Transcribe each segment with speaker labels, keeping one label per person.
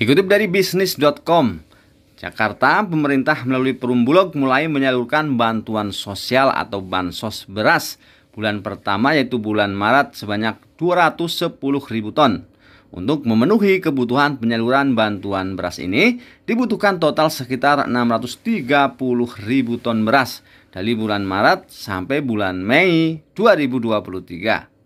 Speaker 1: Dikutip dari bisnis.com, Jakarta, pemerintah melalui Perumbulog mulai menyalurkan bantuan sosial atau bansos beras bulan pertama yaitu bulan Maret sebanyak 210 ribu ton. Untuk memenuhi kebutuhan penyaluran bantuan beras ini, dibutuhkan total sekitar 630 ribu ton beras dari bulan Maret sampai bulan Mei 2023.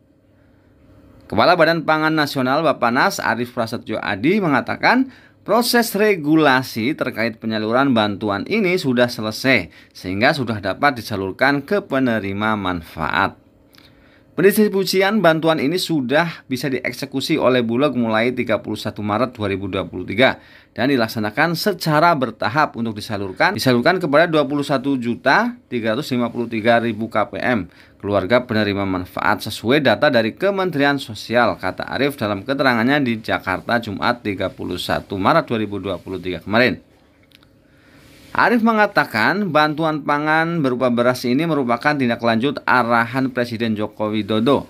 Speaker 1: Kepala Badan Pangan Nasional Bapak Nas Arief Prasetyo Adi mengatakan proses regulasi terkait penyaluran bantuan ini sudah selesai sehingga sudah dapat disalurkan ke penerima manfaat. Pendistribusian bantuan ini sudah bisa dieksekusi oleh Bulog mulai 31 Maret 2023 dan dilaksanakan secara bertahap untuk disalurkan disalurkan kepada 21.353.000 KPM keluarga penerima manfaat sesuai data dari Kementerian Sosial kata Arif dalam keterangannya di Jakarta Jumat 31 Maret 2023 kemarin. Arief mengatakan bantuan pangan berupa beras ini merupakan tindak lanjut arahan Presiden Joko Widodo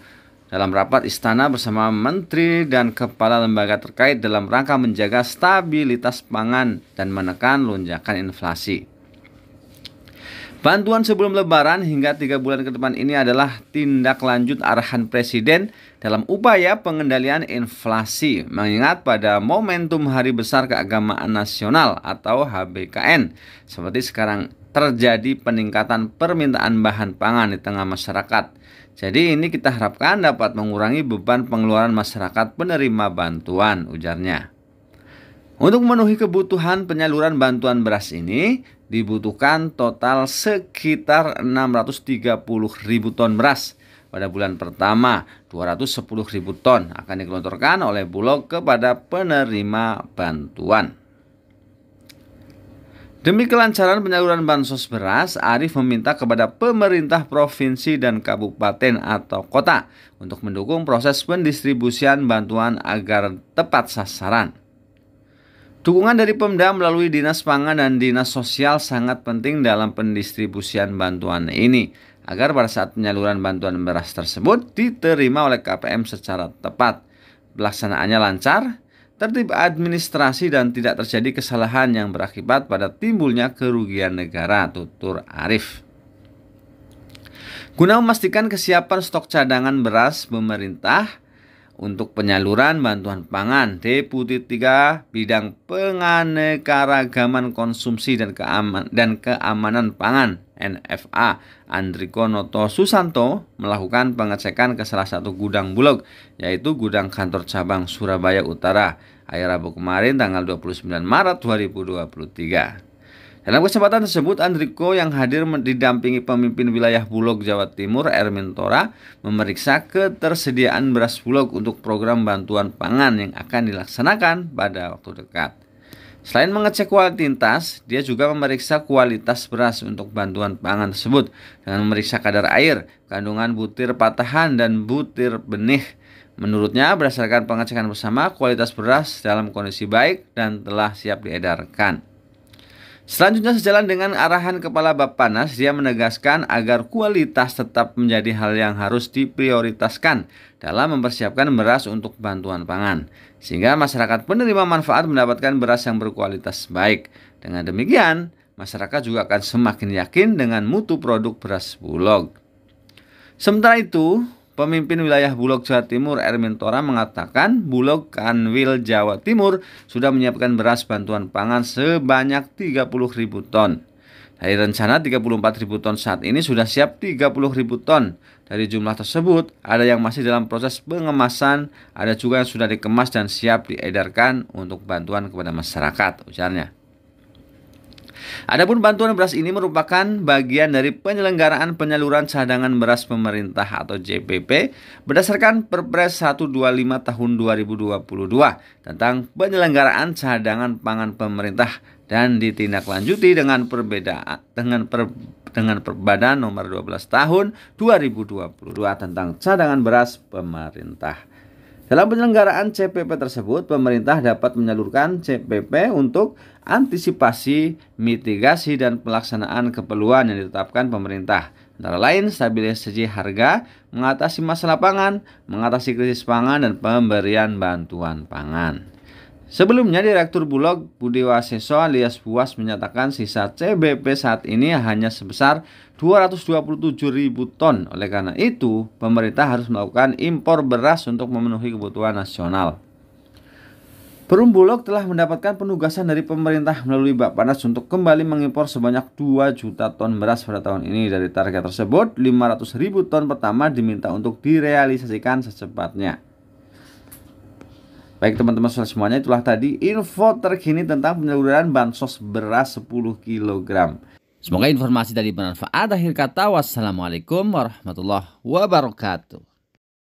Speaker 1: dalam rapat istana bersama menteri dan kepala lembaga terkait dalam rangka menjaga stabilitas pangan dan menekan lonjakan inflasi. Bantuan sebelum lebaran hingga tiga bulan ke depan ini adalah tindak lanjut arahan Presiden dalam upaya pengendalian inflasi mengingat pada momentum Hari Besar Keagamaan Nasional atau HBKN seperti sekarang terjadi peningkatan permintaan bahan pangan di tengah masyarakat. Jadi ini kita harapkan dapat mengurangi beban pengeluaran masyarakat penerima bantuan ujarnya. Untuk memenuhi kebutuhan penyaluran bantuan beras ini dibutuhkan total sekitar 630 ribu ton beras. Pada bulan pertama 210 ribu ton akan dikelontorkan oleh Bulog kepada penerima bantuan. Demi kelancaran penyaluran bansos beras, Arief meminta kepada pemerintah provinsi dan kabupaten atau kota untuk mendukung proses pendistribusian bantuan agar tepat sasaran. Dukungan dari Pemda melalui Dinas Pangan dan Dinas Sosial sangat penting dalam pendistribusian bantuan ini agar pada saat penyaluran bantuan beras tersebut diterima oleh KPM secara tepat, pelaksanaannya lancar, tertib administrasi dan tidak terjadi kesalahan yang berakibat pada timbulnya kerugian negara, tutur Arif. Guna memastikan kesiapan stok cadangan beras pemerintah, untuk penyaluran bantuan pangan Deputi 3 bidang penganekaragaman konsumsi dan keaman dan keamanan pangan NFA Andriko Noto Susanto melakukan pengecekan ke salah satu gudang Bulog yaitu gudang kantor cabang Surabaya Utara hari Rabu kemarin tanggal 29 Maret 2023. Dalam kesempatan tersebut, Andriko yang hadir didampingi pemimpin wilayah Bulog Jawa Timur, Ermin Tora, memeriksa ketersediaan beras Bulog untuk program bantuan pangan yang akan dilaksanakan pada waktu dekat. Selain mengecek kualitas, dia juga memeriksa kualitas beras untuk bantuan pangan tersebut dengan memeriksa kadar air, kandungan butir patahan, dan butir benih. Menurutnya, berdasarkan pengecekan bersama, kualitas beras dalam kondisi baik dan telah siap diedarkan. Selanjutnya sejalan dengan arahan Kepala Bappenas, dia menegaskan agar kualitas tetap menjadi hal yang harus diprioritaskan dalam mempersiapkan beras untuk bantuan pangan, sehingga masyarakat penerima manfaat mendapatkan beras yang berkualitas baik. Dengan demikian, masyarakat juga akan semakin yakin dengan mutu produk beras Bulog. Sementara itu, Pemimpin wilayah Bulog Jawa Timur Ermin Tora mengatakan Bulog Kanwil Jawa Timur sudah menyiapkan beras bantuan pangan sebanyak 30 ribu ton. Dari rencana 34 ribu ton saat ini sudah siap 30 ribu ton. Dari jumlah tersebut, ada yang masih dalam proses pengemasan, ada juga yang sudah dikemas dan siap diedarkan untuk bantuan kepada masyarakat, ujarnya. Adapun bantuan beras ini merupakan bagian dari penyelenggaraan penyaluran cadangan beras pemerintah atau JPP berdasarkan Perpres 125 tahun 2022 tentang penyelenggaraan cadangan pangan pemerintah dan ditindaklanjuti dengan perbedaan dengan per, dengan Perbadan nomor 12 tahun 2022 tentang cadangan beras pemerintah. Dalam penyelenggaraan CPP tersebut, pemerintah dapat menyalurkan CPP untuk antisipasi, mitigasi, dan pelaksanaan keperluan yang ditetapkan pemerintah. Antara lain, stabilisasi harga, mengatasi masalah pangan, mengatasi krisis pangan, dan pemberian bantuan pangan. Sebelumnya, Direktur Bulog Budi Waseso alias Buas menyatakan sisa CBP saat ini hanya sebesar 227 ribu ton. Oleh karena itu, pemerintah harus melakukan impor beras untuk memenuhi kebutuhan nasional. Perum Bulog telah mendapatkan penugasan dari pemerintah melalui Panas untuk kembali mengimpor sebanyak 2 juta ton beras pada tahun ini. Dari target tersebut, 500 ribu ton pertama diminta untuk direalisasikan secepatnya. Baik teman-teman semuanya itulah tadi info terkini tentang penyaluran bansos beras 10 kg. Semoga informasi tadi bermanfaat. Akhir kata wassalamualaikum warahmatullahi wabarakatuh.